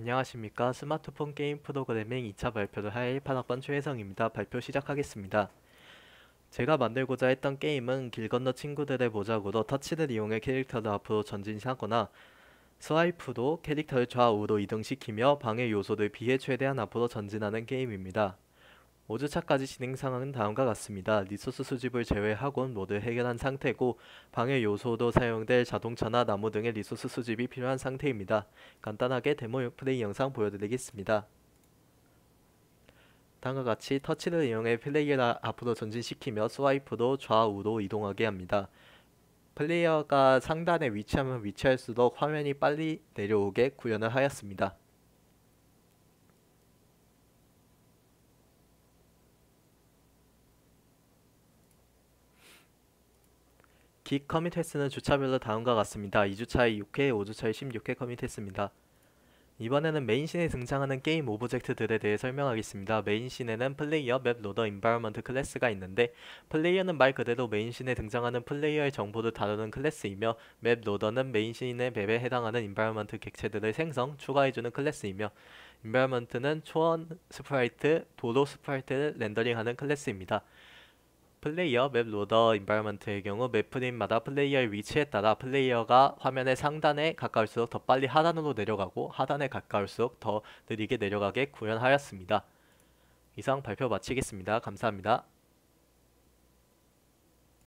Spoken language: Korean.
안녕하십니까 스마트폰 게임 프로그래밍 2차 발표를 할 8학번 최혜성입니다. 발표 시작하겠습니다. 제가 만들고자 했던 게임은 길 건너 친구들의 모작으로 터치를 이용해 캐릭터를 앞으로 전진하거나 스와이프로 캐릭터를 좌우로 이동시키며 방해 요소를 피해 최대한 앞으로 전진하는 게임입니다. 5주차까지 진행 상황은 다음과 같습니다. 리소스 수집을 제외하곤 모두 해결한 상태고 방해 요소도 사용될 자동차나 나무 등의 리소스 수집이 필요한 상태입니다. 간단하게 데모 플레이 영상 보여드리겠습니다. 다음과 같이 터치를 이용해 플레이어 아, 앞으로 전진시키며 스와이프도 좌우로 이동하게 합니다. 플레이어가 상단에 위치하면 위치할수록 화면이 빨리 내려오게 구현을 하였습니다. 기 커밋 횟수는 주차별로 다음과 같습니다. 2주차에 6회, 5주차에 16회 커밋 했습니다. 이번에는 메인씬에 등장하는 게임 오브젝트들에 대해 설명하겠습니다. 메인씬에는 플레이어, 맵, 로더, 인바이먼트 클래스가 있는데 플레이어는 말 그대로 메인씬에 등장하는 플레이어의 정보를 다루는 클래스이며 맵, 로더는 메인씬의 맵에 해당하는 인바이먼트 객체들을 생성, 추가해주는 클래스이며 인바이먼트는 초원 스프라이트, 도로 스프라이트를 렌더링하는 클래스입니다. 플레이어 맵 로더 인바이먼트의 경우 맵 프레임마다 플레이어의 위치에 따라 플레이어가 화면의 상단에 가까울수록 더 빨리 하단으로 내려가고 하단에 가까울수록 더 느리게 내려가게 구현하였습니다. 이상 발표 마치겠습니다. 감사합니다.